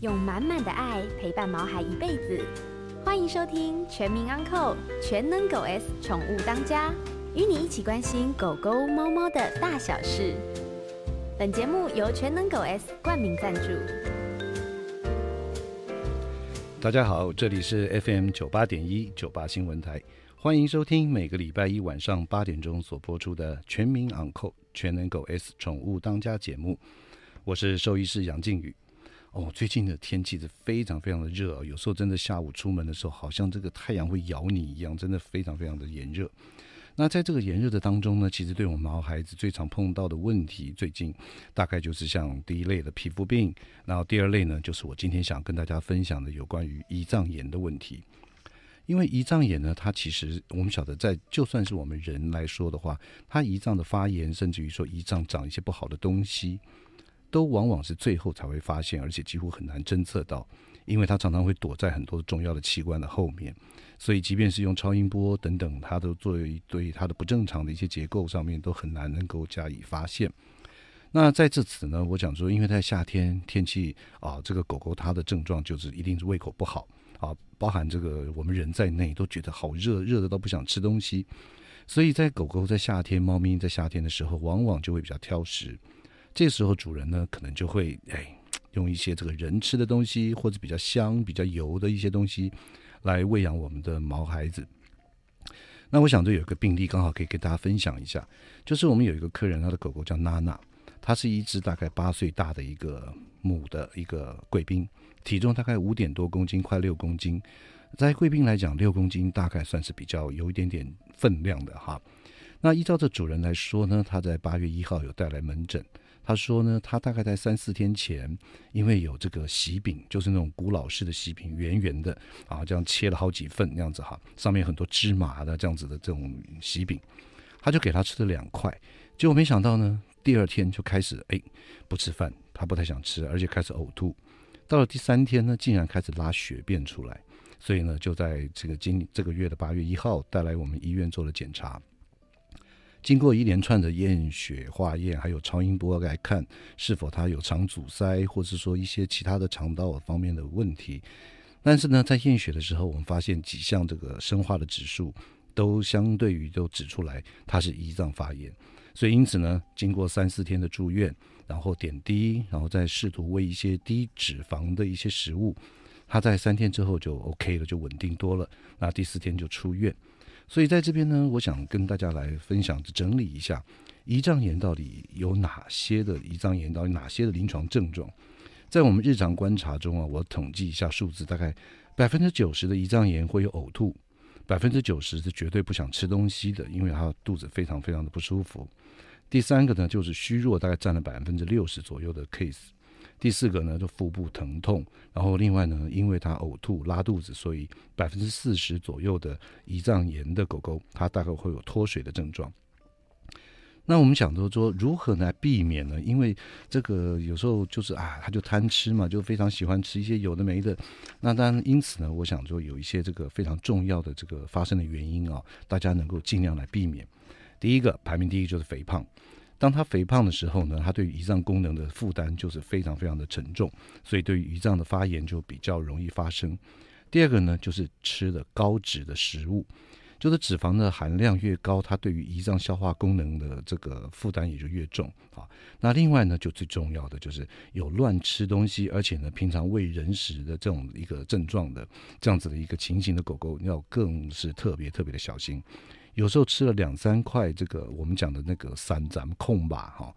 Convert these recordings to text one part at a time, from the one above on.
用满满的爱陪伴毛孩一辈子。欢迎收听《全民 Uncle 全能狗 S 宠物当家》，与你一起关心狗狗、猫猫的大小事。本节目由全能狗 S 冠名赞助。大家好，这里是 FM 九八点一九八新闻台，欢迎收听每个礼拜一晚上八点钟所播出的《全民 Uncle 全能狗 S 宠物当家》节目。我是兽医师杨靖宇。哦，最近的天气是非常非常的热啊，有时候真的下午出门的时候，好像这个太阳会咬你一样，真的非常非常的炎热。那在这个炎热的当中呢，其实对我们毛孩子最常碰到的问题，最近大概就是像第一类的皮肤病，然后第二类呢，就是我今天想跟大家分享的有关于胰脏炎的问题。因为胰脏炎呢，它其实我们晓得，在就算是我们人来说的话，它胰脏的发炎，甚至于说胰脏长一些不好的东西。都往往是最后才会发现，而且几乎很难侦测到，因为它常常会躲在很多重要的器官的后面，所以即便是用超音波等等，它都作为对它的不正常的一些结构上面都很难能够加以发现。那在这此呢，我想说，因为在夏天，天气啊，这个狗狗它的症状就是一定是胃口不好啊，包含这个我们人在内都觉得好热，热的到不想吃东西，所以在狗狗在夏天、猫咪在夏天的时候，往往就会比较挑食。这时候主人呢，可能就会哎，用一些这个人吃的东西，或者比较香、比较油的一些东西，来喂养我们的毛孩子。那我想这有一个病例刚好可以给大家分享一下，就是我们有一个客人，他的狗狗叫娜娜，它是一只大概八岁大的一个母的一个贵宾，体重大概五点多公斤，快六公斤，在贵宾来讲，六公斤大概算是比较有一点点分量的哈。那依照这主人来说呢，他在八月一号有带来门诊。他说呢，他大概在三四天前，因为有这个喜饼，就是那种古老式的喜饼，圆圆的，啊，这样切了好几份那样子哈，上面很多芝麻的这样子的这种喜饼，他就给他吃了两块，结果没想到呢，第二天就开始哎不吃饭，他不太想吃，而且开始呕吐，到了第三天呢，竟然开始拉血便出来，所以呢，就在这个今这个月的八月一号带来我们医院做了检查。经过一连串的验血化验，还有超音波来看是否他有肠阻塞，或是说一些其他的肠道方面的问题。但是呢，在验血的时候，我们发现几项这个生化的指数都相对于都指出来他是胰脏发炎。所以因此呢，经过三四天的住院，然后点滴，然后再试图喂一些低脂肪的一些食物，他在三天之后就 OK 了，就稳定多了。那第四天就出院。所以在这边呢，我想跟大家来分享、整理一下胰脏炎到底有哪些的胰脏炎，到底哪些的临床症状。在我们日常观察中啊，我统计一下数字，大概百分之九十的胰脏炎会有呕吐，百分之九十是绝对不想吃东西的，因为他肚子非常非常的不舒服。第三个呢，就是虚弱，大概占了百分之六十左右的 case。第四个呢，就腹部疼痛，然后另外呢，因为它呕吐拉肚子，所以百分之四十左右的胰脏炎的狗狗，它大概会有脱水的症状。那我们想到说，如何来避免呢？因为这个有时候就是啊，它就贪吃嘛，就非常喜欢吃一些有的没的。那当然，因此呢，我想说有一些这个非常重要的这个发生的原因啊，大家能够尽量来避免。第一个排名第一就是肥胖。当他肥胖的时候呢，它对于胰脏功能的负担就是非常非常的沉重，所以对于胰脏的发炎就比较容易发生。第二个呢，就是吃的高脂的食物，就是脂肪的含量越高，它对于胰脏消化功能的这个负担也就越重啊。那另外呢，就最重要的就是有乱吃东西，而且呢，平常喂人食的这种一个症状的这样子的一个情形的狗狗，要更是特别特别的小心。有时候吃了两三块这个我们讲的那个咱杂控吧哈，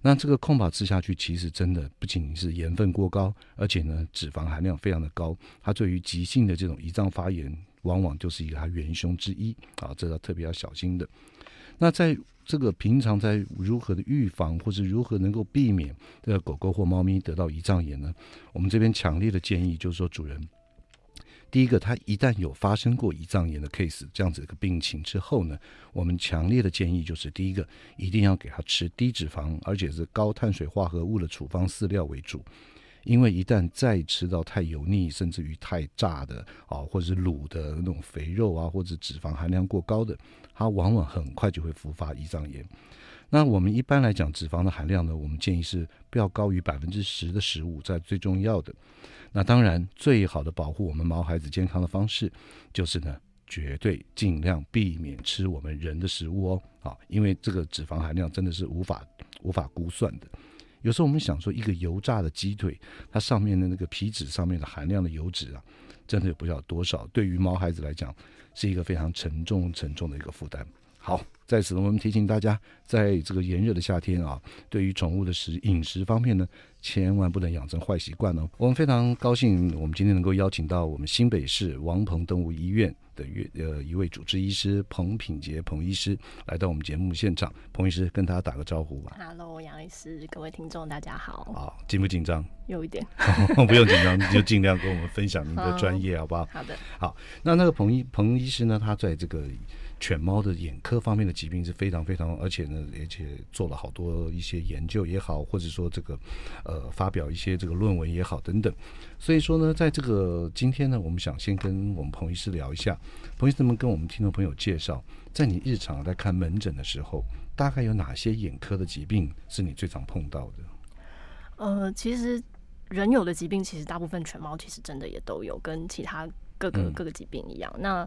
那这个控吧吃下去，其实真的不仅仅是盐分过高，而且呢脂肪含量非常的高，它对于急性的这种胰脏发炎，往往就是一个它元凶之一啊，这要特别要小心的。那在这个平常在如何的预防或是如何能够避免这个狗狗或猫咪得到胰脏炎呢？我们这边强烈的建议就是说主人。第一个，他一旦有发生过胰脏炎的 case 这样子一个病情之后呢，我们强烈的建议就是，第一个一定要给他吃低脂肪，而且是高碳水化合物的处方饲料为主，因为一旦再吃到太油腻，甚至于太炸的啊，或者是卤的那种肥肉啊，或者脂肪含量过高的，它往往很快就会复发胰脏炎。那我们一般来讲，脂肪的含量呢，我们建议是不要高于百分之十的食物，在最重要的。那当然，最好的保护我们毛孩子健康的方式，就是呢，绝对尽量避免吃我们人的食物哦，啊，因为这个脂肪含量真的是无法无法估算的。有时候我们想说，一个油炸的鸡腿，它上面的那个皮脂上面的含量的油脂啊，真的也不知道多少，对于毛孩子来讲，是一个非常沉重沉重的一个负担。好，在此我们提醒大家，在这个炎热的夏天啊，对于宠物的食饮食方面呢，千万不能养成坏习惯哦。我们非常高兴，我们今天能够邀请到我们新北市王鹏动物医院的月呃一位主治医师彭品杰彭医师来到我们节目现场。彭医师，跟他打个招呼吧。Hello，杨医师，各位听众，大家好。好，紧不紧张？有一点，不用紧张，你就尽量跟我们分享您的专业，好不好？好的。好，那那个彭医彭医师呢？他在这个。犬猫的眼科方面的疾病是非常非常，而且呢，而且做了好多一些研究也好，或者说这个，呃，发表一些这个论文也好等等。所以说呢，在这个今天呢，我们想先跟我们彭医师聊一下，彭医师们跟我们听众朋友介绍，在你日常在看门诊的时候，大概有哪些眼科的疾病是你最常碰到的？呃，其实人有的疾病，其实大部分犬猫其实真的也都有，跟其他各个各个疾病一样。那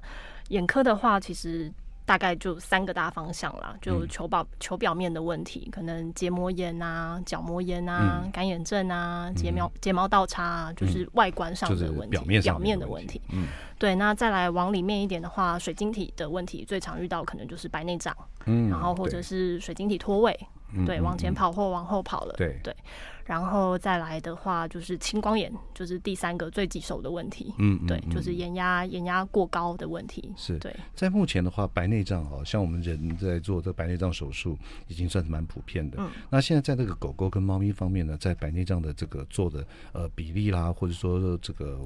眼科的话，其实大概就三个大方向啦，就球表球表面的问题，可能结膜炎啊、角膜炎啊、干眼症啊、睫毛睫毛倒插，啊，就是外观上的问题，表面的问题。嗯，对。那再来往里面一点的话，水晶体的问题最常遇到可能就是白内障，嗯，然后或者是水晶体脱位，对，往前跑或往后跑了，对对。然后再来的话，就是青光眼，就是第三个最棘手的问题。嗯，对，就是眼压眼压过高的问题。是对，在目前的话，白内障哦，像我们人在做这白内障手术，已经算是蛮普遍的。嗯，那现在在这个狗狗跟猫咪方面呢，在白内障的这个做的呃比例啦，或者说这个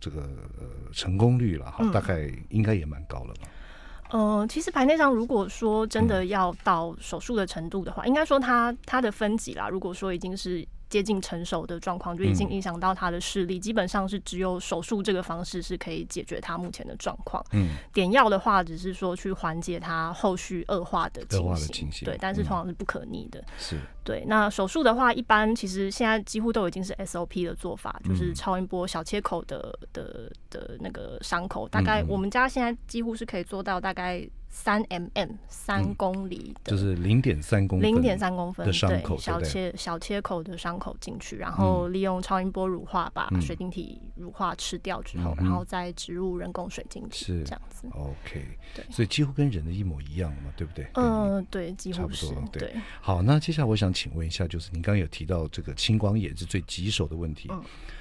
这个呃成功率了哈，大概应该也蛮高了吧。嗯，其实排内障，如果说真的要到手术的程度的话，应该说它它的分级啦，如果说已经是。接近成熟的状况就已经影响到他的视力，基本上是只有手术这个方式是可以解决他目前的状况。嗯，点药的话只是说去缓解他后续恶化的恶化的情形，对，但是通常是不可逆的。是，对。那手术的话，一般其实现在几乎都已经是 SOP 的做法，就是超音波小切口的的的那个伤口，大概我们家现在几乎是可以做到大概。三 mm 三公里，就是零点三公零点三公分的伤口，小切小切口的伤口进去，然后利用超音波乳化，把水晶体乳化吃掉之后，然后再植入人工水晶体，是这样子。OK，对，所以几乎跟人的一模一样了嘛，对不对？嗯，对，几乎差不多。对，好，那接下来我想请问一下，就是您刚刚有提到这个青光眼是最棘手的问题，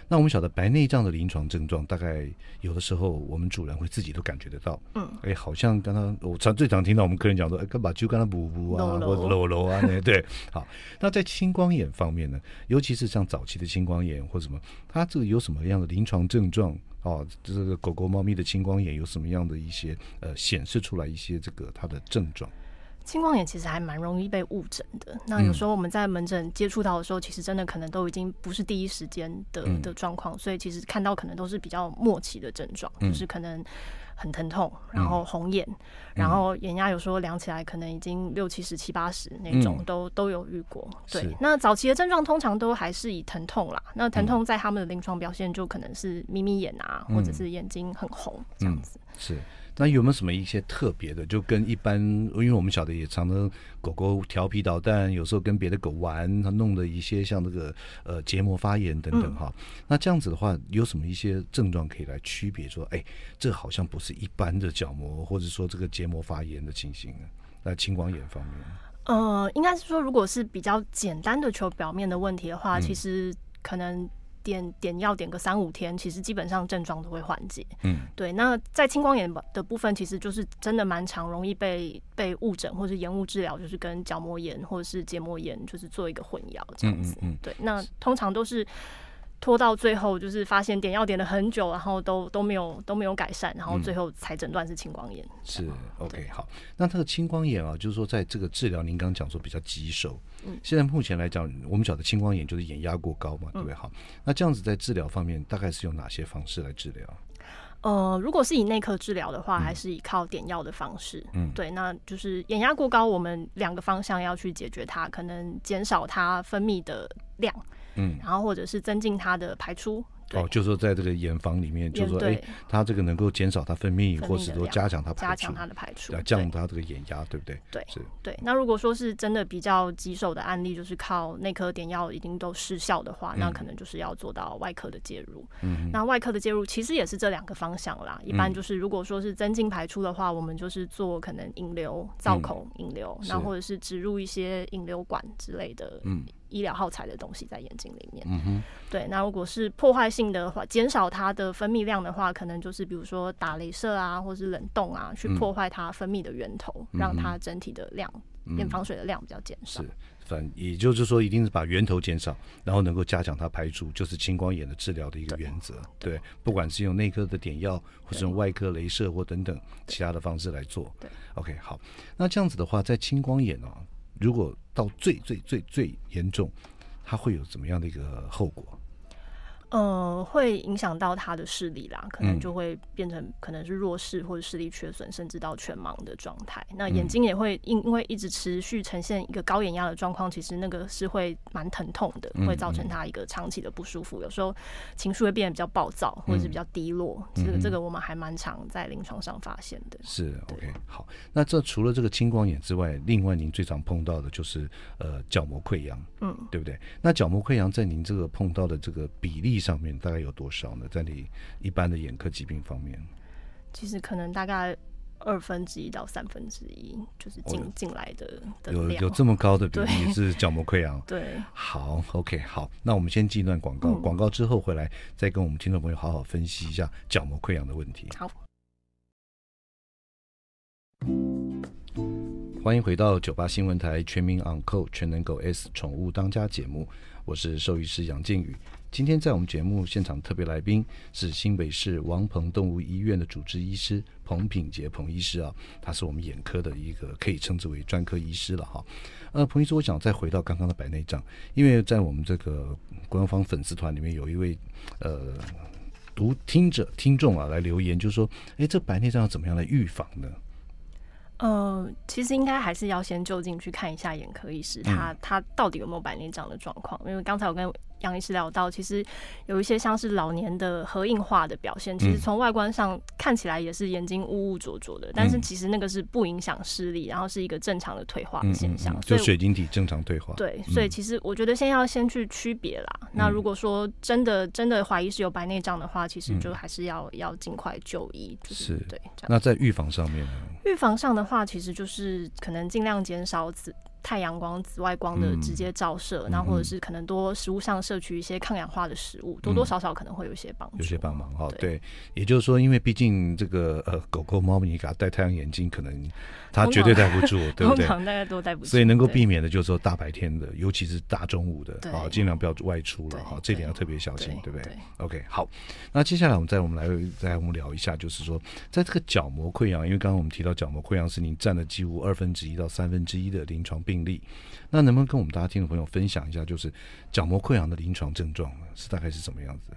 那我们晓得白内障的临床症状，大概有的时候我们主人会自己都感觉得到，嗯，哎，好像刚刚我。常最常听到我们客人讲说，哎，嘛就给他补补啊，或者揉揉啊，那对，好。那在青光眼方面呢，尤其是像早期的青光眼或什么，它这个有什么样的临床症状？哦，这个狗狗、猫咪的青光眼有什么样的一些呃显示出来一些这个它的症状？青光眼其实还蛮容易被误诊的。那有时候我们在门诊接触到的时候，其实真的可能都已经不是第一时间的的状况，所以其实看到可能都是比较末期的症状，就是可能。很疼痛，然后红眼，然后眼压有时候量起来可能已经六七十、七八十那种，都都有遇过。对，那早期的症状通常都还是以疼痛啦，那疼痛在他们的临床表现就可能是眯眯眼啊，或者是眼睛很红这样子。是。那有没有什么一些特别的？就跟一般，因为我们晓得也常常狗狗调皮捣蛋，有时候跟别的狗玩，它弄的一些像这个呃结膜发炎等等哈。那这样子的话，有什么一些症状可以来区别说，哎，这好像不是一般的角膜，或者说这个结膜发炎的情形？那青光眼方面，呃，应该是说，如果是比较简单的球表面的问题的话，其实可能。点点药点个三五天，其实基本上症状都会缓解。嗯，对。那在青光眼的部分，其实就是真的蛮常容易被被误诊或者延误治疗，就是跟角膜炎或者是结膜炎，就是做一个混淆这样子。嗯嗯嗯。对，那通常都是。拖到最后就是发现点药点了很久，然后都都没有都没有改善，然后最后才诊断是青光眼。是 OK，好，那这个青光眼啊，就是说在这个治疗，您刚刚讲说比较棘手。嗯，现在目前来讲，我们晓得青光眼就是眼压过高嘛，对不对？好，那这样子在治疗方面，大概是用哪些方式来治疗？呃，如果是以内科治疗的话，还是以靠点药的方式。嗯，对，那就是眼压过高，我们两个方向要去解决它，可能减少它分泌的量。嗯，然后或者是增进它的排出，哦，就是说在这个眼房里面，就是说，哎，它这个能够减少它分泌，或是说加强它，加强它的排出，来降低它这个眼压，对不对？对，是，对。那如果说是真的比较棘手的案例，就是靠内科点药已经都失效的话，那可能就是要做到外科的介入。嗯，那外科的介入其实也是这两个方向啦。一般就是如果说是增进排出的话，我们就是做可能引流、造口引流，然后或者是植入一些引流管之类的。嗯。医疗耗材的东西在眼睛里面，嗯对。那如果是破坏性的话，减少它的分泌量的话，可能就是比如说打镭射啊，或是冷冻啊，去破坏它分泌的源头，让它整体的量变、防水的量比较减少。是，反也就是说，一定是把源头减少，然后能够加强它排出，就是青光眼的治疗的一个原则。对，不管是用内科的点药，或是用外科镭射，或等等其他的方式来做。对，OK，好。那这样子的话，在青光眼哦。如果到最最最最严重，它会有怎么样的一个后果？呃，会影响到他的视力啦，可能就会变成可能是弱视或者视力缺损，甚至到全盲的状态。那眼睛也会因因为一直持续呈现一个高眼压的状况，其实那个是会蛮疼痛的，会造成他一个长期的不舒服。有时候情绪会变得比较暴躁或者是比较低落，这个这个我们还蛮常在临床上发现的。是 OK，好，那这除了这个青光眼之外，另外您最常碰到的就是呃角膜溃疡，嗯，对不对？那角膜溃疡在您这个碰到的这个比例。上面大概有多少呢？在你一般的眼科疾病方面，其实可能大概二分之一到三分之一就是进进来的。有有这么高的比例是角膜溃疡。对。好，OK，好，那我们先进一段广告，广告之后回来再跟我们听众朋友好好分析一下角膜溃疡的问题。好。欢迎回到九八新闻台全民 Uncle 全能狗 S 宠物当家节目，我是兽医师杨靖宇。今天在我们节目现场，特别来宾是新北市王鹏动物医院的主治医师彭品杰彭医师啊，他是我们眼科的一个可以称之为专科医师了哈。呃，彭医师，我想再回到刚刚的白内障，因为在我们这个官方粉丝团里面有一位呃读听者听众啊来留言，就说：“哎，这白内障要怎么样来预防呢？”呃，其实应该还是要先就近去看一下眼科医师，他他到底有没有白内障的状况。因为刚才我跟杨医师聊到，其实有一些像是老年的核硬化的表现，其实从外观上看起来也是眼睛污污浊浊的，但是其实那个是不影响视力，然后是一个正常的退化的现象，就水晶体正常退化。对，所以其实我觉得先要先去区别啦。那如果说真的真的怀疑是有白内障的话，其实就还是要要尽快就医，就是对那在预防上面呢？预防上的话，其实就是可能尽量减少子。太阳光、紫外光的直接照射，那、或者是可能多食物上摄取一些抗氧化的食物，多多少少可能会有些帮助。有些帮忙哈，对。也就是说，因为毕竟这个呃，狗狗、猫咪给它戴太阳眼镜，可能它绝对戴不住，对不对？通常大家都戴不住，所以能够避免的就是说大白天的，尤其是大中午的啊，尽量不要外出了哈，这点要特别小心，对不对？OK，好。那接下来我们再我们来再我们聊一下，就是说在这个角膜溃疡，因为刚刚我们提到角膜溃疡是您占了几乎二分之一到三分之一的临床病。病例，那能不能跟我们大家听众朋友分享一下，就是角膜溃疡的临床症状呢？是大概是什么样子？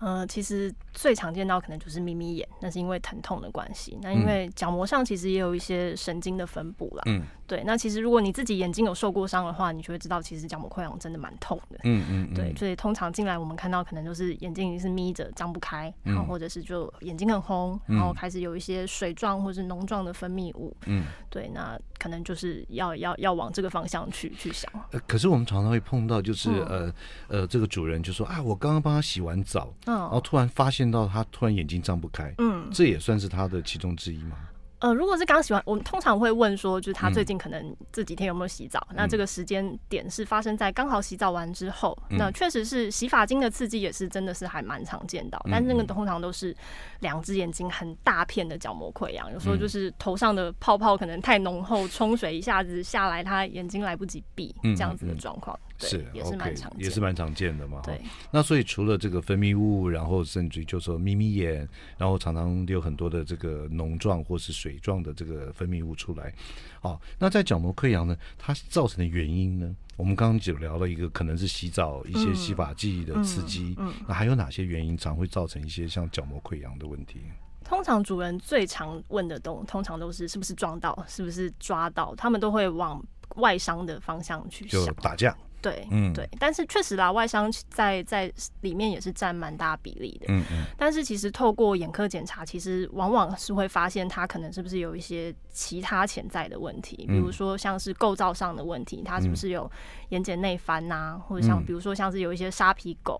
呃，其实最常见到可能就是眯眯眼，那是因为疼痛的关系。那因为角膜上其实也有一些神经的分布了，嗯。对，那其实如果你自己眼睛有受过伤的话，你就会知道，其实角膜溃疡真的蛮痛的。嗯嗯，对，所以通常进来我们看到可能就是眼睛已经是眯着、张不开，然后或者是就眼睛很红，然后开始有一些水状或是脓状的分泌物。嗯，对，那可能就是要要要往这个方向去去想。可是我们常常会碰到，就是呃呃，这个主人就说啊，我刚刚帮他洗完澡，然后突然发现到他突然眼睛张不开。嗯，这也算是他的其中之一吗？呃，如果是刚洗完，我们通常会问说，就是他最近可能这几天有没有洗澡？那这个时间点是发生在刚好洗澡完之后。那确实是洗发精的刺激也是真的是还蛮常见到，但那个通常都是两只眼睛很大片的角膜溃疡，有时候就是头上的泡泡可能太浓厚，冲水一下子下来，他眼睛来不及闭，这样子的状况。是，也是蛮常见，也是蛮常见的嘛。对。那所以除了这个分泌物，然后甚至就说眯眯眼，然后常常有很多的这个脓状或是水状的这个分泌物出来。好，那在角膜溃疡呢，它造成的原因呢，我们刚刚就聊了一个可能是洗澡一些洗发剂的刺激，那还有哪些原因常会造成一些像角膜溃疡的问题？通常主人最常问的都，通常都是是不是撞到，是不是抓到，他们都会往外伤的方向去想。就打架。对，嗯对，但是确实啦，外伤在在里面也是占蛮大比例的。嗯嗯。但是其实透过眼科检查，其实往往是会发现他可能是不是有一些其他潜在的问题，比如说像是构造上的问题，他是不是有眼睑内翻呐，或者像比如说像是有一些沙皮狗。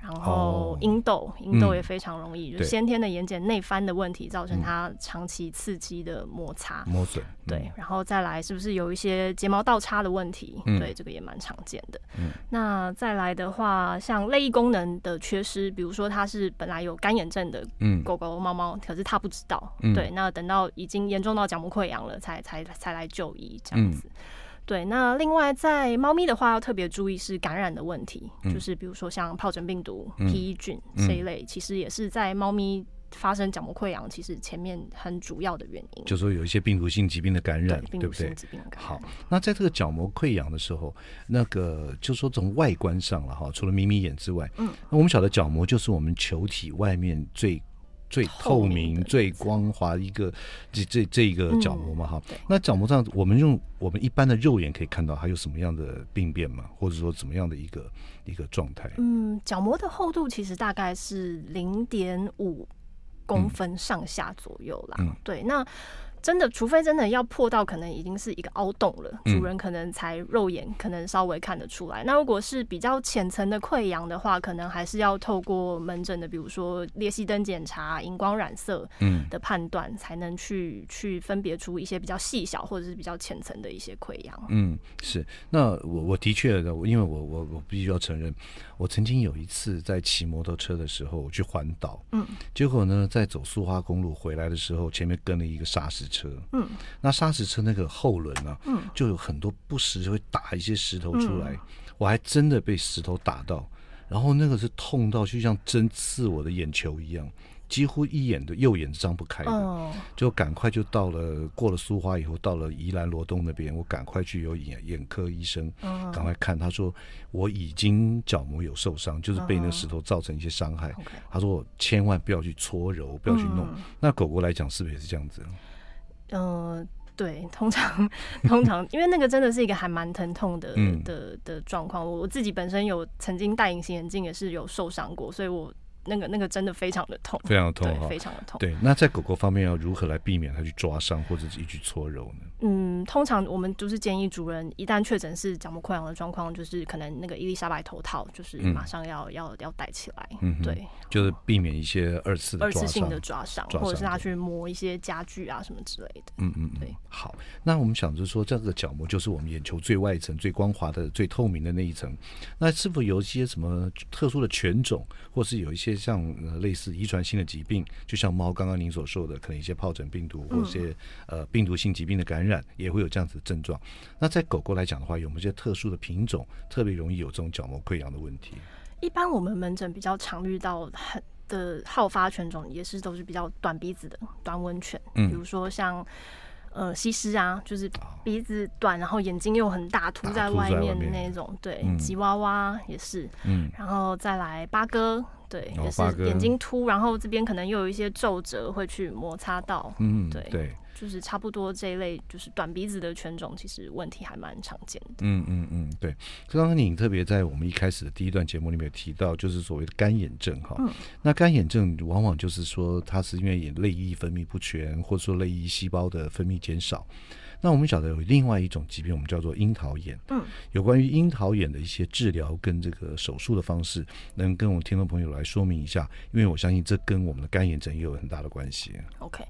然后阴痘、阴痘也非常容易，就是先天的眼睑内翻的问题，造成它长期刺激的摩擦。磨损，对。然后再来，是不是有一些睫毛倒插的问题？对，这个也蛮常见的。那再来的话，像泪液功能的缺失，比如说它是本来有干眼症的狗狗、猫猫，可是它不知道，对。那等到已经严重到角膜溃疡了，才才才来就医这样子。对，那另外在猫咪的话，要特别注意是感染的问题，就是比如说像疱疹病毒、衣菌这一类，其实也是在猫咪发生角膜溃疡，其实前面很主要的原因。就是说有一些病毒性疾病的感染，对不对？好，那在这个角膜溃疡的时候，那个就说从外观上了哈，除了眯眯眼之外，那我们晓得角膜就是我们球体外面最。最透明、最光滑一个，这这这一个角膜嘛哈。那角膜上，我们用我们一般的肉眼可以看到，还有什么样的病变吗？或者说怎么样的一个一个状态？嗯，角膜的厚度其实大概是零点五公分上下左右啦。嗯，对，那。真的，除非真的要破到可能已经是一个凹洞了，主人可能才肉眼可能稍微看得出来。那如果是比较浅层的溃疡的话，可能还是要透过门诊的，比如说裂隙灯检查、荧光染色，嗯，的判断才能去去分别出一些比较细小或者是比较浅层的一些溃疡。嗯，是。那我我的确的，因为我我我必须要承认，我曾经有一次在骑摩托车的时候我去环岛，嗯结果呢，在走苏花公路回来的时候，前面跟了一个沙石车，嗯，那砂石车那个后轮啊，嗯，就有很多不时会打一些石头出来，我还真的被石头打到，然后那个是痛到就像针刺我的眼球一样，几乎一眼的右眼是张不开的，就赶快就到了过了苏花以后，到了宜兰罗东那边，我赶快去有眼眼科医生，赶快看，他说我已经角膜有受伤，就是被那个石头造成一些伤害，他说我千万不要去搓揉，不要去弄。那狗狗来讲，是不是也是这样子？嗯，对，通常通常因为那个真的是一个还蛮疼痛的的的状况，我我自己本身有曾经戴隐形眼镜也是有受伤过，所以我。那个那个真的非常的痛，非常的痛，非常的痛。对，那在狗狗方面要如何来避免它去抓伤或者是一举搓揉呢？嗯，通常我们就是建议主人一旦确诊是角膜溃疡的状况，就是可能那个伊丽莎白头套就是马上要要要戴起来。嗯，对，就是避免一些二次二次性的抓伤，或者是它去摸一些家具啊什么之类的。嗯嗯对。好。那我们想就是说，这个角膜就是我们眼球最外层最光滑的最透明的那一层，那是否有一些什么特殊的犬种，或是有一些像类似遗传性的疾病，就像猫刚刚您所说的，可能一些疱疹病毒或一些呃病毒性疾病的感染也会有这样子的症状。那在狗狗来讲的话，有没有一些特殊的品种特别容易有这种角膜溃疡的问题？一般我们门诊比较常遇到很的好发犬种，也是都是比较短鼻子的短吻犬，嗯，比如说像。呃，西施啊，就是鼻子短，然后眼睛又很大，凸在外面的那种。对，吉娃娃也是。嗯，然后再来八哥，对，也是眼睛凸，然后这边可能又有一些皱褶会去摩擦到。嗯，对。就是差不多这一类，就是短鼻子的犬种，其实问题还蛮常见的。嗯嗯嗯，对。刚刚你特别在我们一开始的第一段节目里面提到，就是所谓的干眼症哈。嗯。那干眼症往往就是说，它是因为眼泪液分泌不全，或者说泪液细胞的分泌减少。那我们晓得有另外一种疾病，我们叫做樱桃眼。嗯。有关于樱桃眼的一些治疗跟这个手术的方式，能跟我们听众朋友来说明一下，因为我相信这跟我们的干眼症也有很大的关系。OK。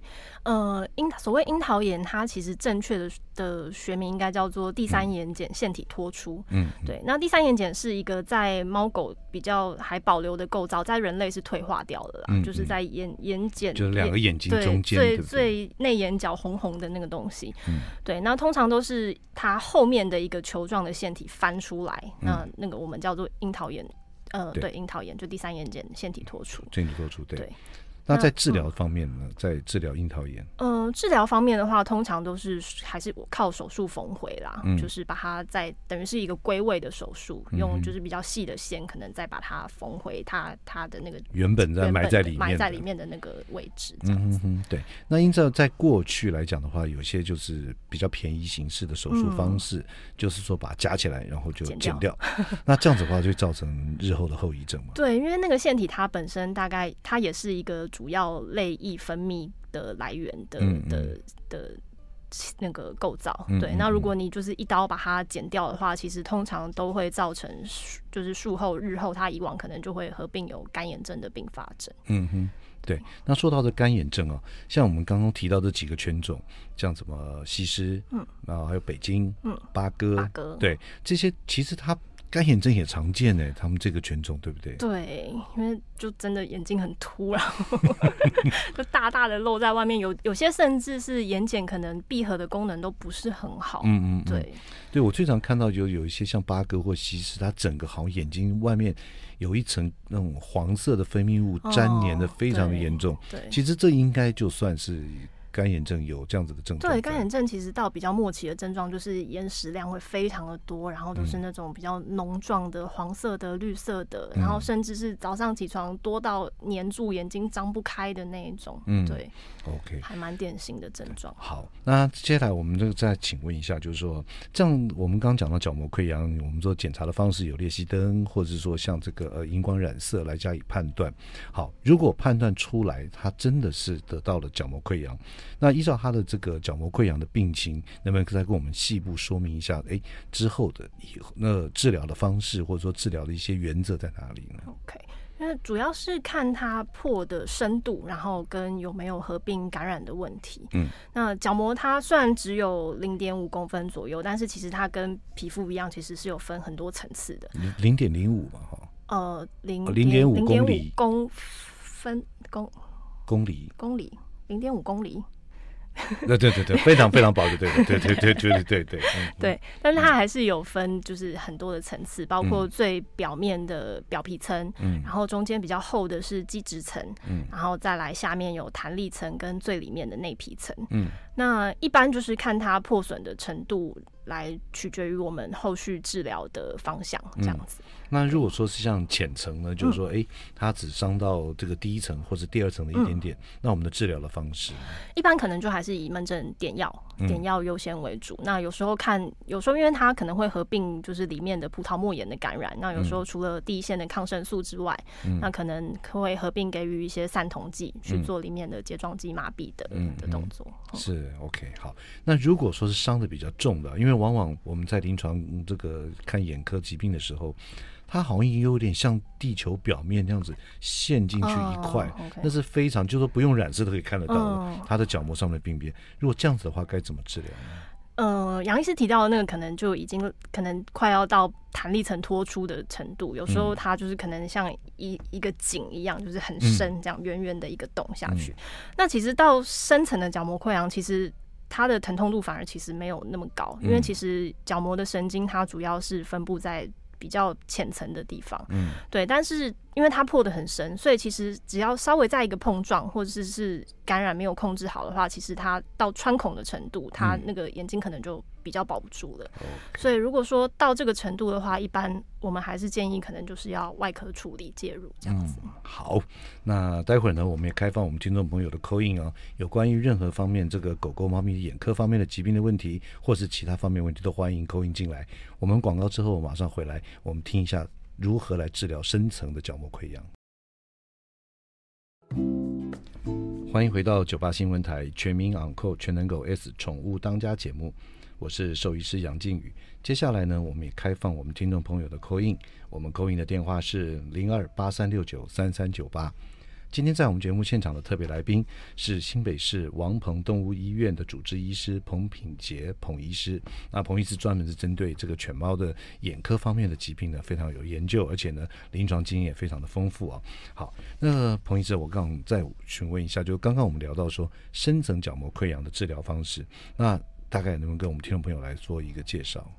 呃，樱所谓樱桃眼，它其实正确的的学名应该叫做第三眼睑腺体脱出。嗯，对。那第三眼睑是一个在猫狗比较还保留的构造，在人类是退化掉了，就是在眼眼睑，就是两个眼睛中间，最最内眼角红红的那个东西。嗯，对。那通常都是它后面的一个球状的腺体翻出来，那那个我们叫做樱桃眼，呃，对，樱桃眼就第三眼睑腺体脱出，腺体脱出，对。那在治疗方面呢？在治疗樱桃眼，嗯，治疗方面的话，通常都是还是靠手术缝回啦，就是把它在等于是一个归位的手术，用就是比较细的线，可能再把它缝回它它的那个原本在埋在里面埋在里面的那个位置。嗯嗯嗯，对。那因此在过去来讲的话，有些就是比较便宜形式的手术方式，就是说把它夹起来，然后就剪掉。那这样子的话，就造成日后的后遗症嘛？对，因为那个腺体它本身大概它也是一个。主要泪液分泌的来源的的的那个构造，对。那如果你就是一刀把它剪掉的话，其实通常都会造成，就是术后日后它以往可能就会合并有干眼症的并发症。嗯哼，对。那说到这干眼症哦，像我们刚刚提到这几个犬种，像什么西施，嗯，然后还有北京，嗯，八哥，八哥，对，这些其实它。干眼症也常见呢，他们这个犬种对不对？对，因为就真的眼睛很突，然后 就大大的露在外面，有有些甚至是眼睑可能闭合的功能都不是很好。嗯嗯，对。对我最常看到就有一些像八哥或西施，它整个好像眼睛外面有一层那种黄色的分泌物粘黏的非常的严重。对，其实这应该就算是。干眼症有这样子的症状。对，干眼症其实到比较末期的症状就是眼屎量会非常的多，然后就是那种比较浓状的黄色的、绿色的，然后甚至是早上起床多到粘住眼睛张不开的那一种。嗯，对，OK，还蛮典型的症状。好，那接下来我们就再请问一下，就是说这样我们刚讲到角膜溃疡，我们做检查的方式有裂隙灯，或者是说像这个呃荧光染色来加以判断。好，如果判断出来它真的是得到了角膜溃疡。那依照他的这个角膜溃疡的病情，能不能再跟我们细部说明一下，哎，之后的以那治疗的方式，或者说治疗的一些原则在哪里呢？OK，那主要是看它破的深度，然后跟有没有合并感染的问题。嗯，那角膜它虽然只有零点五公分左右，但是其实它跟皮肤一样，其实是有分很多层次的。零点零五嘛，哈。呃，零零点五公里公分公公里公里零点五公里。对对对对，非常非常薄留，对对对对，对对对对。但是它还是有分，就是很多的层次，包括最表面的表皮层，嗯，然后中间比较厚的是基质层，嗯，然后再来下面有弹力层跟最里面的内皮层，嗯，那一般就是看它破损的程度。来取决于我们后续治疗的方向，这样子。那如果说是像浅层呢，就是说，哎，它只伤到这个第一层或者第二层的一点点，那我们的治疗的方式，一般可能就还是以门诊点药、点药优先为主。那有时候看，有时候因为它可能会合并就是里面的葡萄膜炎的感染，那有时候除了第一线的抗生素之外，那可能会合并给予一些散瞳剂去做里面的睫状肌麻痹的的动作。是 OK，好。那如果说是伤的比较重的，因为往往我们在临床这个看眼科疾病的时候，它好像也有点像地球表面那样子陷进去一块，那是非常就是说不用染色都可以看得到它的角膜上的病变。如果这样子的话，该怎么治疗？呃，杨医师提到的那个可能就已经可能快要到弹力层脱出的程度，有时候它就是可能像一一个井一样，就是很深这样圆圆的一个洞下去。那其实到深层的角膜溃疡，其实。它的疼痛度反而其实没有那么高，因为其实角膜的神经它主要是分布在比较浅层的地方，对，但是。因为它破的很深，所以其实只要稍微在一个碰撞或者是是感染没有控制好的话，其实它到穿孔的程度，它那个眼睛可能就比较保不住了。所以如果说到这个程度的话，一般我们还是建议可能就是要外科处理介入这样子。好，那待会儿呢，我们也开放我们听众朋友的扣音啊，有关于任何方面这个狗狗、猫咪眼科方面的疾病的问题，或是其他方面问题，都欢迎扣音进来。我们广告之后马上回来，我们听一下。如何来治疗深层的角膜溃疡？欢迎回到九八新闻台全民 Uncle 全能狗 S 宠物当家节目，我是兽医师杨靖宇。接下来呢，我们也开放我们听众朋友的 call in，我们 call in 的电话是零二八三六九三三九八。今天在我们节目现场的特别来宾是新北市王鹏动物医院的主治医师彭品杰彭医师。那彭医师专门是针对这个犬猫的眼科方面的疾病呢，非常有研究，而且呢，临床经验也非常的丰富啊。好，那彭医师，我刚再询问一下，就刚刚我们聊到说深层角膜溃疡的治疗方式，那大概能不能跟我们听众朋友来做一个介绍？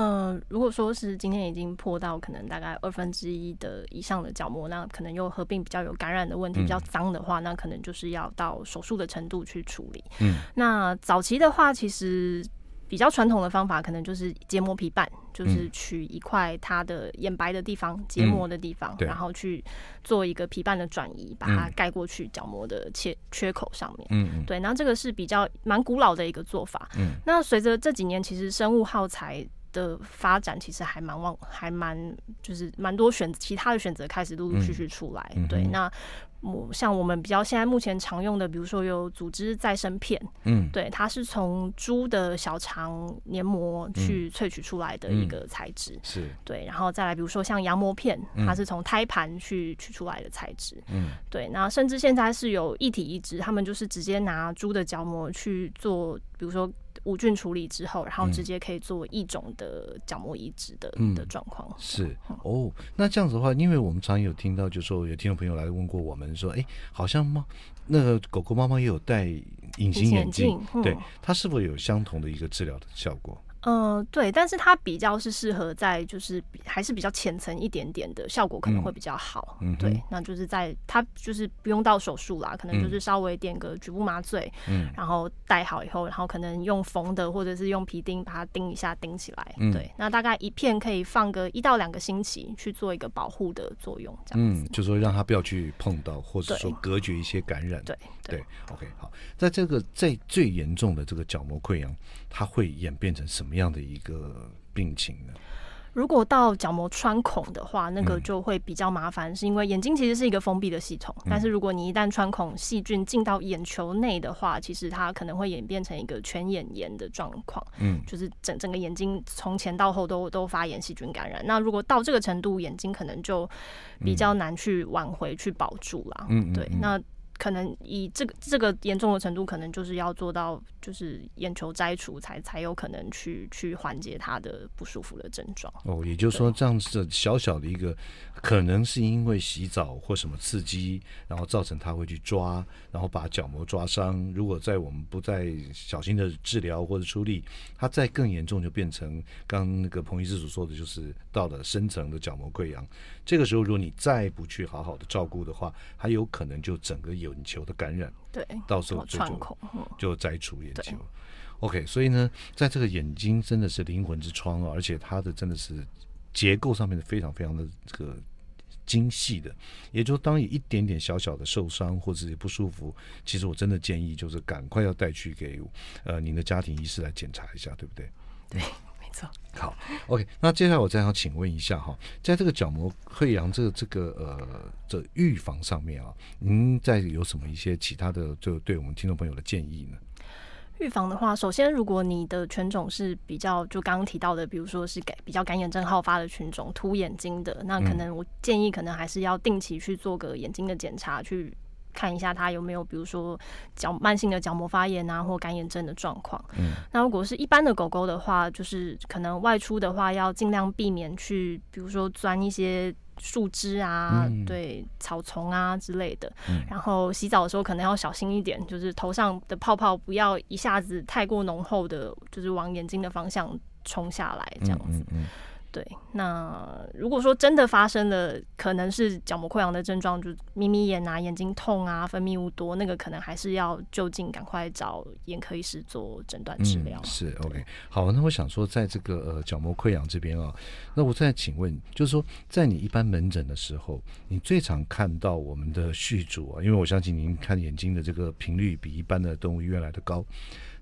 嗯，如果说是今天已经破到可能大概二分之一的以上的角膜，那可能又合并比较有感染的问题，比较脏的话，那可能就是要到手术的程度去处理。嗯，那早期的话，其实比较传统的方法，可能就是结膜皮瓣，就是取一块它的眼白的地方，结膜的地方，然后去做一个皮瓣的转移，把它盖过去角膜的切缺口上面。嗯，对，那这个是比较蛮古老的一个做法。嗯，那随着这几年，其实生物耗材。的发展其实还蛮旺，还蛮就是蛮多选其他的选择开始陆陆续续出来。对，那像我们比较现在目前常用的，比如说有组织再生片，嗯，对，它是从猪的小肠黏膜去萃取出来的一个材质，是对。然后再来，比如说像羊膜片，它是从胎盘去取出来的材质，嗯，对。那甚至现在是有一体移植，他们就是直接拿猪的角膜去做，比如说。无菌处理之后，然后直接可以做一种的角膜移植的的状况。是哦，那这样子的话，因为我们常有听到，就说有听众朋友来问过我们，说，哎，好像猫那个狗狗、猫猫也有戴隐形眼镜，对，它是否有相同的一个治疗的效果？嗯，对，但是它比较是适合在就是还是比较浅层一点点的，效果可能会比较好。嗯，对，那就是在它就是不用到手术啦，可能就是稍微点个局部麻醉，嗯，然后戴好以后，然后可能用缝的或者是用皮钉把它钉一下钉起来。嗯，对，那大概一片可以放个一到两个星期去做一个保护的作用，这样子。嗯，就说让它不要去碰到，或者说隔绝一些感染。对对，OK，好。在这个在最严重的这个角膜溃疡。它会演变成什么样的一个病情呢？如果到角膜穿孔的话，那个就会比较麻烦，是因为眼睛其实是一个封闭的系统。但是如果你一旦穿孔，细菌进到眼球内的话，其实它可能会演变成一个全眼炎的状况。嗯，就是整整个眼睛从前到后都都发炎，细菌感染。那如果到这个程度，眼睛可能就比较难去挽回、去保住了。嗯，对，那。可能以这个这个严重的程度，可能就是要做到就是眼球摘除才才有可能去去缓解他的不舒服的症状。哦，也就是说，这样子小小的一个，可能是因为洗澡或什么刺激，然后造成他会去抓，然后把角膜抓伤。如果在我们不再小心的治疗或者出力，他再更严重就变成刚那个彭医师所说的，就是到了深层的角膜溃疡。这个时候，如果你再不去好好的照顾的话，还有可能就整个有。眼球的感染，对，到时候就就就摘除眼球。OK，所以呢，在这个眼睛真的是灵魂之窗啊，而且它的真的是结构上面是非常非常的这个精细的。也就是当有一点点小小的受伤或者是不舒服，其实我真的建议就是赶快要带去给呃您的家庭医师来检查一下，对不对？对。没错，好，OK。那接下来我再想请问一下哈，在这个角膜溃疡这个这个呃的预防上面啊，您在有什么一些其他的就对我们听众朋友的建议呢？预防的话，首先如果你的犬种是比较就刚刚提到的，比如说是感比较感染症好发的犬种，凸眼睛的，那可能我建议可能还是要定期去做个眼睛的检查去。看一下它有没有，比如说角慢性的角膜发炎啊，或干眼症的状况。嗯，那如果是一般的狗狗的话，就是可能外出的话，要尽量避免去，比如说钻一些树枝啊，对草丛啊之类的。然后洗澡的时候可能要小心一点，就是头上的泡泡不要一下子太过浓厚的，就是往眼睛的方向冲下来这样子。对，那如果说真的发生了，可能是角膜溃疡的症状，就眯眯眼啊，眼睛痛啊，分泌物多，那个可能还是要就近赶快找眼科医师做诊断治疗。是 OK，好，那我想说，在这个呃角膜溃疡这边啊，那我再请问，就是说，在你一般门诊的时候，你最常看到我们的续主啊，因为我相信您看眼睛的这个频率比一般的动物越来的高。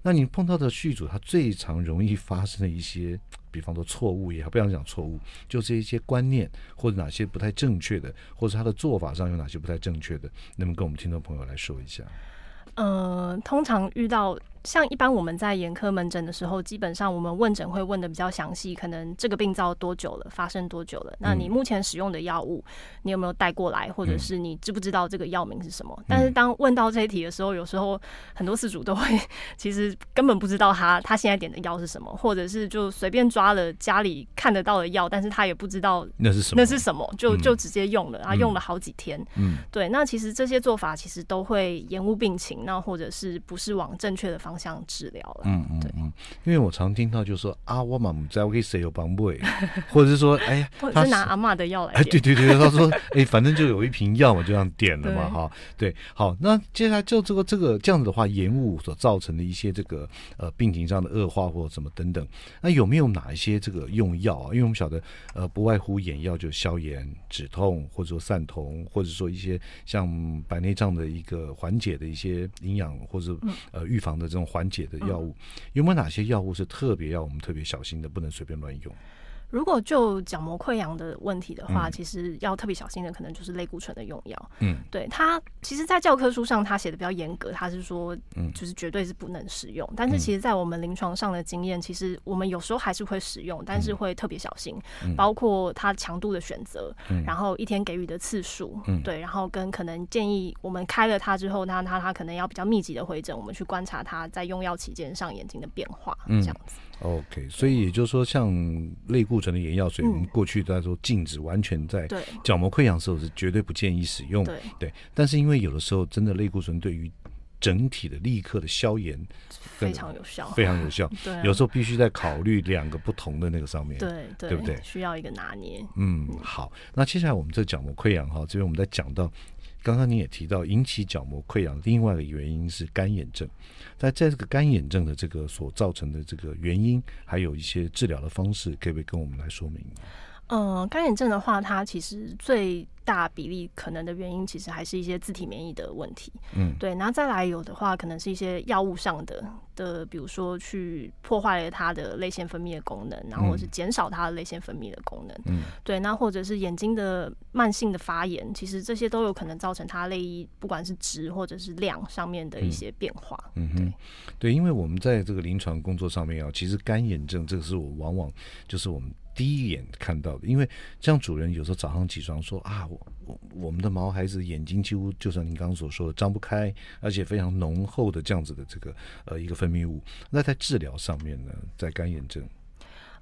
那你碰到的剧组，他最常容易发生的一些，比方说错误，也好，不想讲错误，就是一些观念或者哪些不太正确的，或者他的做法上有哪些不太正确的，那么跟我们听众朋友来说一下。呃，通常遇到。像一般我们在眼科门诊的时候，基本上我们问诊会问的比较详细，可能这个病灶多久了，发生多久了？那你目前使用的药物，你有没有带过来，或者是你知不知道这个药名是什么？但是当问到这些题的时候，有时候很多事主都会其实根本不知道他他现在点的药是什么，或者是就随便抓了家里看得到的药，但是他也不知道那是什么，那是什么，就就直接用了，然后用了好几天。嗯，对，那其实这些做法其实都会延误病情，那或者是不是往正确的方。像治疗了，嗯嗯嗯，因为我常听到就说啊，我妈妈在我给谁有帮助，或者是说哎，或者是拿阿妈的药来，哎，对对对，他说哎，反正就有一瓶药，我就这样点了嘛，哈，对，好，那接下来就这个这个这样子的话，延误所造成的一些这个呃病情上的恶化或什么等等，那有没有哪一些这个用药啊？因为我们晓得呃，不外乎眼药就消炎、止痛，或者说散瞳，或者说一些像白内障的一个缓解的一些营养或者呃预防的这种。缓解的药物有没有哪些药物是特别要我们特别小心的，不能随便乱用？如果就角膜溃疡的问题的话，其实要特别小心的可能就是类固醇的用药。嗯，对它，其实，在教科书上它写的比较严格，它是说，嗯，就是绝对是不能使用。但是，其实，在我们临床上的经验，其实我们有时候还是会使用，但是会特别小心，包括它强度的选择，然后一天给予的次数，对，然后跟可能建议我们开了它之后，它它它可能要比较密集的回诊，我们去观察它在用药期间上眼睛的变化，这样子。OK，所以也就是说，像类固醇的眼药水，我们过去在说禁止，完全在角膜溃疡时候是绝对不建议使用。对，但是因为有的时候真的类固醇对于整体的立刻的消炎非常有效，非常有效。对，有时候必须在考虑两个不同的那个上面，对对，对不对？需要一个拿捏。嗯，好。那接下来我们这角膜溃疡哈，这边我们在讲到。刚刚你也提到引起角膜溃疡另外一个原因是干眼症，那在这个干眼症的这个所造成的这个原因，还有一些治疗的方式，可不可以跟我们来说明？嗯，干眼症的话，它其实最大比例可能的原因，其实还是一些自体免疫的问题。嗯，对，然后再来有的话，可能是一些药物上的的，比如说去破坏了它的泪腺分泌的功能，然后是减少它的泪腺分泌的功能。嗯，对，那或者是眼睛的慢性的发炎，其实这些都有可能造成它泪液不管是值或者是量上面的一些变化。嗯哼，对，对，因为我们在这个临床工作上面啊，其实干眼症这个是我往往就是我们。第一眼看到的，因为这样主人有时候早上起床说啊，我我们的毛孩子眼睛几乎就像您刚刚所说的张不开，而且非常浓厚的这样子的这个呃一个分泌物，那在治疗上面呢，在干眼症。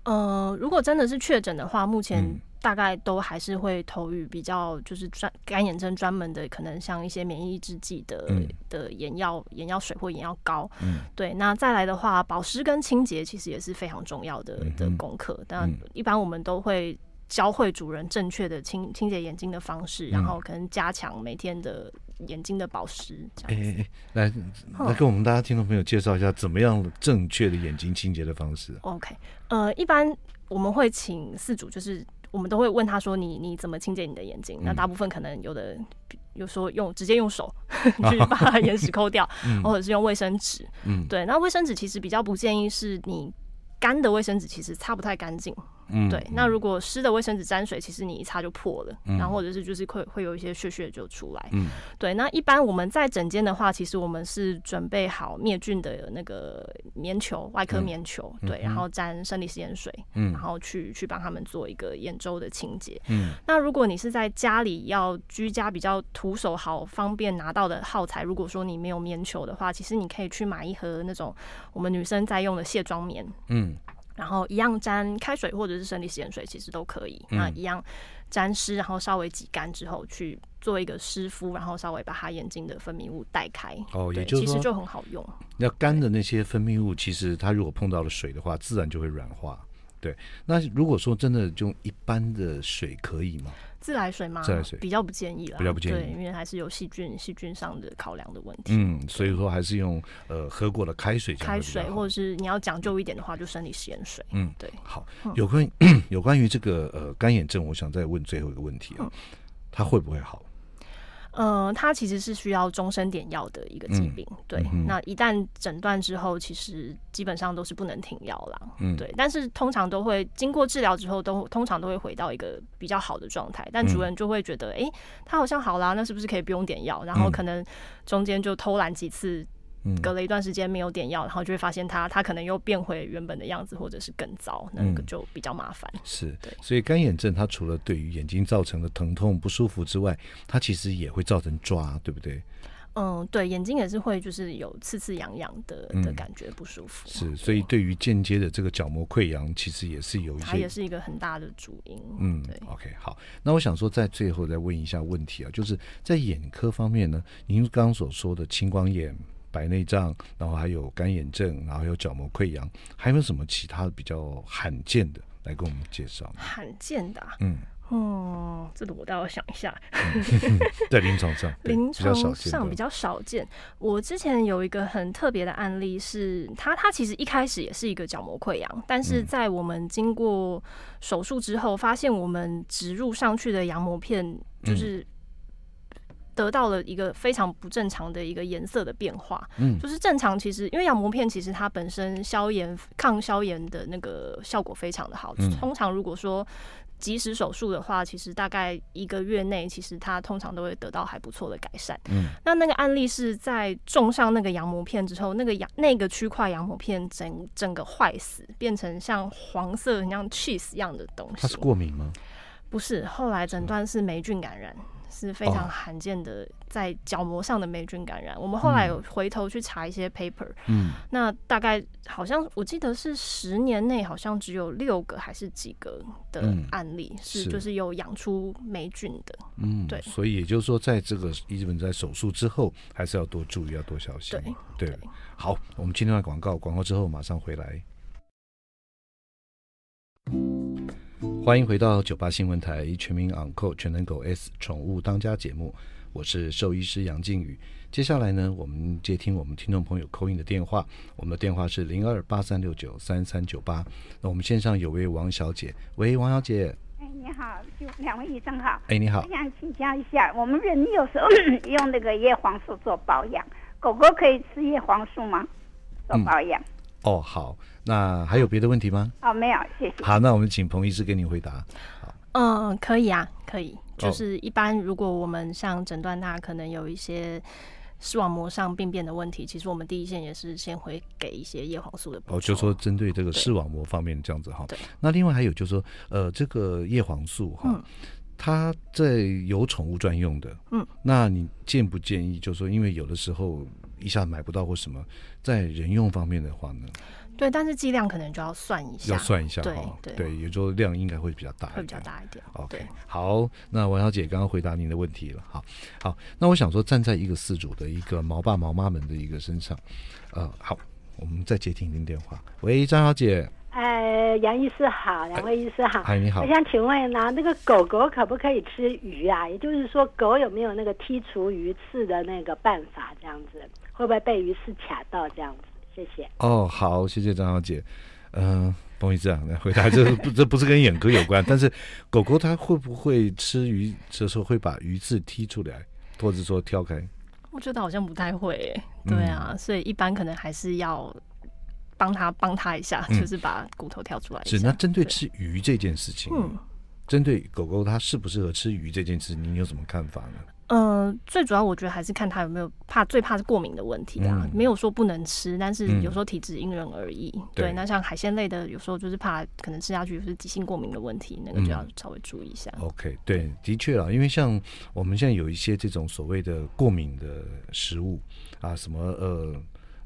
呃，如果真的是确诊的话，目前大概都还是会投予比较就是专干眼症专门的，可能像一些免疫抑制剂的的眼药眼药水或眼药膏。对，那再来的话，保湿跟清洁其实也是非常重要的的功课。但一般我们都会教会主人正确的清清洁眼睛的方式，然后可能加强每天的。眼睛的保湿，哎，来来跟我们大家听众朋友介绍一下怎么样正确的眼睛清洁的方式。OK，呃，一般我们会请四组，就是我们都会问他说，你你怎么清洁你的眼睛？那大部分可能有的有说用直接用手 去把眼屎抠掉，或者是用卫生纸。嗯，对，那卫生纸其实比较不建议，是你干的卫生纸其实擦不太干净。对。那如果湿的卫生纸沾水，其实你一擦就破了，然后或者是就是会会有一些血血就出来。嗯，对。那一般我们在整间的话，其实我们是准备好灭菌的那个棉球，外科棉球，对，然后沾生理食盐水，嗯，然后去去帮他们做一个眼周的清洁。嗯，那如果你是在家里要居家比较徒手好方便拿到的耗材，如果说你没有棉球的话，其实你可以去买一盒那种我们女生在用的卸妆棉。嗯。然后一样沾开水或者是生理盐水，其实都可以。那一样沾湿，然后稍微挤干之后去做一个湿敷，然后稍微把它眼睛的分泌物带开。哦，也就是其实就很好用。那干的那些分泌物，其实它如果碰到了水的话，自然就会软化。对，那如果说真的用一般的水可以吗？自来水吗？比较不建议了，比较不建议，对，因为还是有细菌、细菌上的考量的问题。嗯，所以说还是用呃喝过的开水，开水或者是你要讲究一点的话，就生理盐水。嗯，对。好，有关 有关于这个呃干眼症，我想再问最后一个问题啊，它会不会好？嗯，它其实是需要终身点药的一个疾病。对，那一旦诊断之后，其实基本上都是不能停药了。嗯，对。但是通常都会经过治疗之后，都通常都会回到一个比较好的状态。但主人就会觉得，哎，它好像好啦，那是不是可以不用点药？然后可能中间就偷懒几次。隔了一段时间没有点药，然后就会发现它，它可能又变回原本的样子，或者是更糟，那个就比较麻烦。是，对。所以干眼症它除了对于眼睛造成的疼痛不舒服之外，它其实也会造成抓，对不对？嗯，对，眼睛也是会就是有刺刺痒痒的的感觉不舒服。是，所以对于间接的这个角膜溃疡，其实也是有一些，它也是一个很大的主因。嗯，对。OK，好。那我想说，在最后再问一下问题啊，就是在眼科方面呢，您刚刚所说的青光眼。白内障，然后还有干眼症，然后有角膜溃疡，还有没有什么其他比较罕见的来跟我们介绍？罕见的，嗯，哦，这个我倒要想一下，在 临床上，临床上比较少见。我之前有一个很特别的案例，是他，他其实一开始也是一个角膜溃疡，但是在我们经过手术之后，发现我们植入上去的羊膜片就是。得到了一个非常不正常的一个颜色的变化，嗯，就是正常其实因为羊膜片其实它本身消炎抗消炎的那个效果非常的好，嗯，通常如果说及时手术的话，其实大概一个月内其实它通常都会得到还不错的改善，嗯，那那个案例是在种上那个羊膜片之后，那个羊那个区块羊膜片整整个坏死，变成像黄色像 cheese 一样的东西，它是过敏吗？不是，后来诊断是霉菌感染。是非常罕见的，在角膜上的霉菌感染。我们后来有回头去查一些 paper，嗯，那大概好像我记得是十年内好像只有六个还是几个的案例是，就是有养出霉菌的，嗯，对。所以也就是说，在这个日本在手术之后，还是要多注意，要多小心，对，对。好，我们今天的广告，广告之后马上回来。欢迎回到九八新闻台《全民昂扣全能狗 S 宠物当家》节目，我是兽医师杨靖宇。接下来呢，我们接听我们听众朋友扣音的电话，我们的电话是零二八三六九三三九八。那我们线上有位王小姐，喂，王小姐，哎，你好，就两位医生好，哎，你好，我想请教一下，我们人有时候用那个叶黄素做保养，狗狗可以吃叶黄素吗？做保养？哦，好，那还有别的问题吗？哦，没有，谢谢。好，那我们请彭医师给你回答。好，嗯，可以啊，可以。就是一般，如果我们像诊断它可能有一些视网膜上病变的问题，其实我们第一线也是先会给一些叶黄素的。哦，就说针对这个视网膜方面这样子哈。对。那另外还有就是说，呃，这个叶黄素哈，它在有宠物专用的。嗯。那你建不建议？就是说，因为有的时候。一下买不到或什么，在人用方面的话呢？对，但是剂量可能就要算一下，要算一下，对对，也就量应该会比较大会比较大一点。OK，好，那王小姐刚刚回答您的问题了，好，好，那我想说，站在一个四主的一个毛爸毛妈们的一个身上，呃，好，我们再接听您电话，喂，张小姐。呃，杨医师好，两位医师好。嗨，你好。我想请问呢，那个狗狗可不可以吃鱼啊？也就是说，狗有没有那个剔除鱼刺的那个办法？这样子会不会被鱼刺卡到？这样子，谢谢。哦，好，谢谢张小姐。嗯，不好意思啊，来回答这 不，这不是跟眼科有关，但是狗狗它会不会吃鱼，就是说会把鱼刺剔出来，或者说挑开？我觉得好像不太会。对啊，所以一般可能还是要。帮他帮他一下，就是把骨头挑出来。是那针对吃鱼这件事情，针对狗狗它适不适合吃鱼这件事，您有什么看法呢？呃，最主要我觉得还是看它有没有怕，最怕是过敏的问题啊。没有说不能吃，但是有时候体质因人而异。对，那像海鲜类的，有时候就是怕可能吃下去是急性过敏的问题，那个就要稍微注意一下。OK，对，的确啊，因为像我们现在有一些这种所谓的过敏的食物啊，什么呃。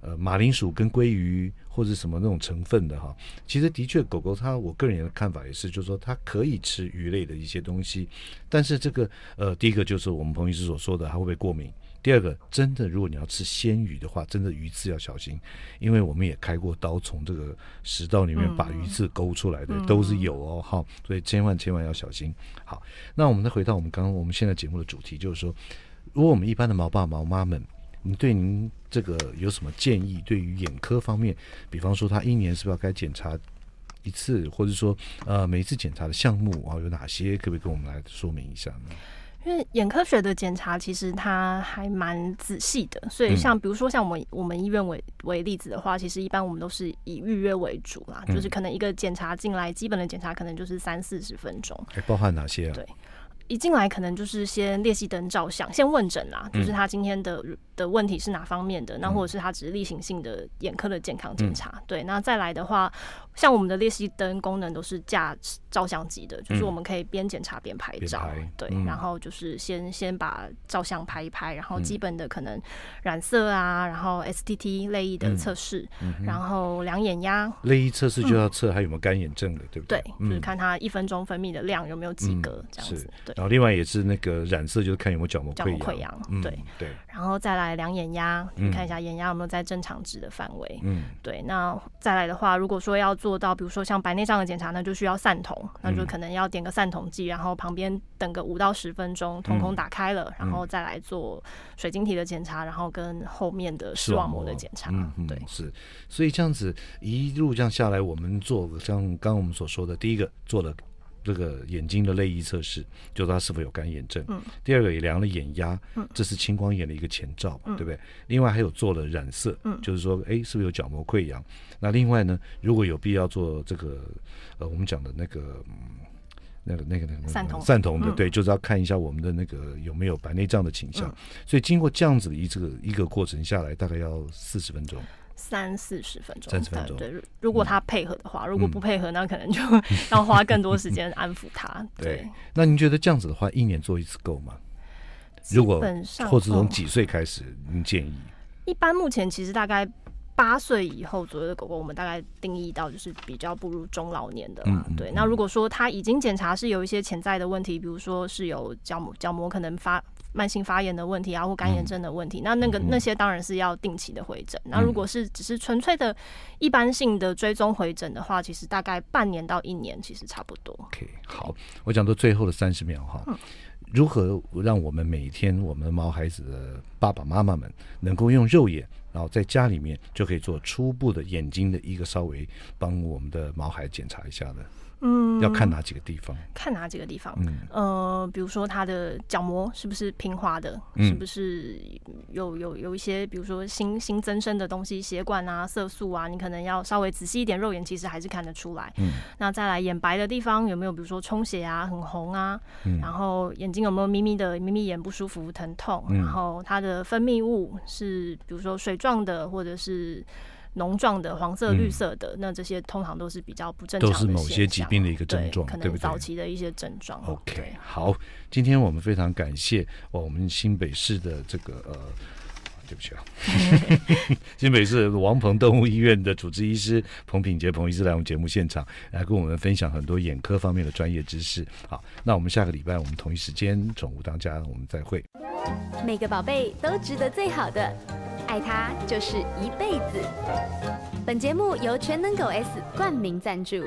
呃，马铃薯跟鲑鱼或者什么那种成分的哈，其实的确，狗狗它我个人的看法也是，就是说它可以吃鱼类的一些东西，但是这个呃，第一个就是我们彭医师所说的，它会不会过敏？第二个，真的如果你要吃鲜鱼的话，真的鱼刺要小心，因为我们也开过刀，从这个食道里面把鱼刺勾出来的都是有哦哈，所以千万千万要小心。好，那我们再回到我们刚刚我们现在节目的主题，就是说，如果我们一般的毛爸毛妈们。你对您这个有什么建议？对于眼科方面，比方说他一年是不是要该检查一次，或者说呃每一次检查的项目啊有哪些，可不可以跟我们来说明一下呢？因为眼科学的检查其实它还蛮仔细的，所以像比如说像我们我们医院为为例子的话，其实一般我们都是以预约为主啦，就是可能一个检查进来，基本的检查可能就是三四十分钟，包含哪些啊？对。一进来可能就是先裂隙灯照相，先问诊啦，就是他今天的的问题是哪方面的，那或者是他只是例行性的眼科的健康检查。对，那再来的话，像我们的裂隙灯功能都是架照相机的，就是我们可以边检查边拍照。对，然后就是先先把照相拍一拍，然后基本的可能染色啊，然后 S T T 类异的测试，然后两眼压类液测试就要测他有没有干眼症的，对不对？对，就是看他一分钟分泌的量有没有及格，这样子。对。然后另外也是那个染色，就是看有没有角膜溃疡。对，对。然后再来量眼压，你看一下眼压有没有在正常值的范围。嗯，对。那再来的话，如果说要做到，比如说像白内障的检查，那就需要散瞳，那就可能要点个散瞳剂，然后旁边等个五到十分钟，瞳孔打开了，然后再来做水晶体的检查，然后跟后面的视网膜的检查。对，是。所以这样子一路这样下来，我们做像刚我们所说的第一个做的。这个眼睛的泪液测试，就是他是否有干眼症。第二个也量了眼压，这是青光眼的一个前兆，对不对？另外还有做了染色，就是说，哎，是不是有角膜溃疡？那另外呢，如果有必要做这个，呃，我们讲的那个，那个那个那个散瞳，散瞳的，对，就是要看一下我们的那个有没有白内障的倾向。所以经过这样子的一这个一个过程下来，大概要四十分钟。三四十分钟，对。如果他配合的话，如果不配合，那可能就 要花更多时间安抚他。对。那您觉得这样子的话，一年做一次够吗？基本上，或者从几岁开始？您建议？一般目前其实大概八岁以后左右的狗狗，我们大概定义到就是比较步入中老年的。嗯。对。那如果说他已经检查是有一些潜在的问题，比如说是有角膜角膜可能发。慢性发炎的问题啊，或干炎症的问题，那那个那些当然是要定期的回诊。那如果是只是纯粹的一般性的追踪回诊的话，其实大概半年到一年，其实差不多。OK，好，我讲到最后的三十秒哈，如何让我们每天我们的毛孩子的爸爸妈妈们能够用肉眼，然后在家里面就可以做初步的眼睛的一个稍微帮我们的毛孩检查一下的。嗯，要看哪几个地方？看哪几个地方？呃，比如说它的角膜是不是平滑的？是不是有有有一些，比如说新新增生的东西、血管啊、色素啊，你可能要稍微仔细一点，肉眼其实还是看得出来。那再来眼白的地方有没有比如说充血啊、很红啊？然后眼睛有没有眯眯的、眯眯眼、不舒服、疼痛？然后它的分泌物是比如说水状的，或者是。浓状的、黄色、绿色的，那这些通常都是比较不正常的一些，都是某些疾病的一个症状，可能早期的一些症状。OK，好，今天我们非常感谢我们新北市的这个呃。对不起啊！新北市王鹏动物医院的主治医师彭品杰，彭医师来我们节目现场，来跟我们分享很多眼科方面的专业知识。好，那我们下个礼拜我们同一时间宠物当家，我们再会。每个宝贝都值得最好的，爱他就是一辈子。本节目由全能狗 S 冠名赞助。